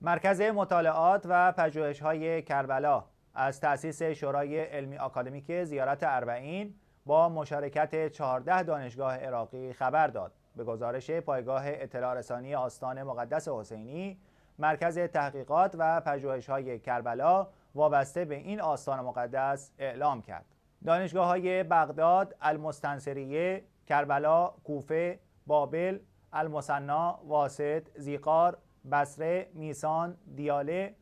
مرکز مطالعات و های کربلا از تأسیس شورای علمی آکادمیک زیارت اربعین با مشارکت 14 دانشگاه عراقی خبر داد. به گزارش پایگاه اطلاع رسانی آستان مقدس حسینی، مرکز تحقیقات و های کربلا وابسته به این آستان مقدس اعلام کرد. دانشگاه های بغداد، المستنصریه، کربلا، کوفه، بابل، المصنا، واسط، زیقار، بصره، میسان، دیاله،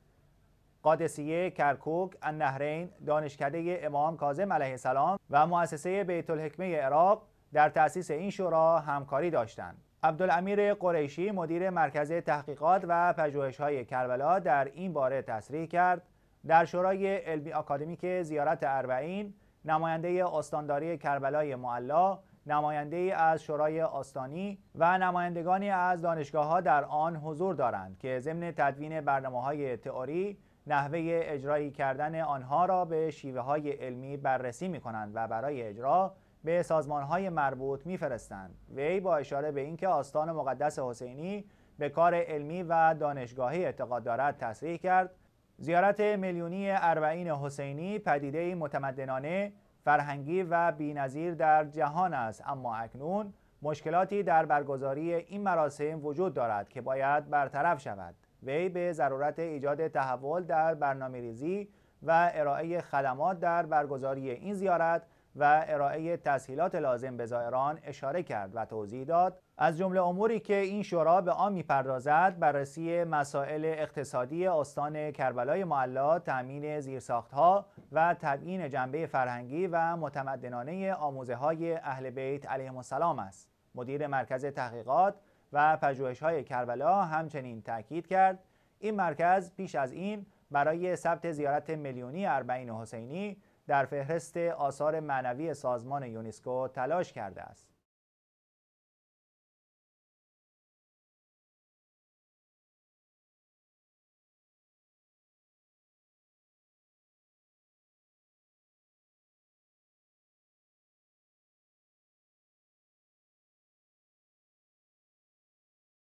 قادسیه، کرکوک، النهرین، دانشکده امام کاظم علیه السلام و مؤسسه بیت الحکمه عراق در تأسیس این شورا همکاری داشتند. عبدالامیر قریشی مدیر مرکز تحقیقات و پژوهش‌های کربلا در این باره تصریح کرد در شورای علمی آکادمیک زیارت اربعین نماینده استانداری کربلای معلا نماینده از شورای آستانی و نمایندگانی از دانشگاه ها در آن حضور دارند که ضمن تدوین برنامه های تئوری نحوه اجرایی کردن آنها را به شیوه های علمی بررسی می کنند و برای اجرا به سازمان های مربوط میفرستند وی با اشاره به اینکه آستان مقدس حسینی به کار علمی و دانشگاهی اعتقاد دارد تصریح کرد زیارت میلیونی اربعین حسینی پدیده متمدنانه فرهنگی و بینظیر در جهان است اما اکنون مشکلاتی در برگزاری این مراسم وجود دارد که باید برطرف شود وی به ضرورت ایجاد تحول در برنامه ریزی و ارائه خدمات در برگزاری این زیارت و ارائه تسهیلات لازم به زائران اشاره کرد و توضیح داد از جمله اموری که این شورا به آن میپردازد بررسی مسائل اقتصادی استان کربلای معلا تأمین زیرساختها و تبیین جنبه فرهنگی و متمدنانه آموزه های اهل بیت علیه السلام است مدیر مرکز تحقیقات و پژوهش های کربلا همچنین تاکید کرد این مرکز پیش از این برای ثبت زیارت میلیونی اربعین حسینی در فهرست آثار معنوی سازمان یونسکو تلاش کرده است.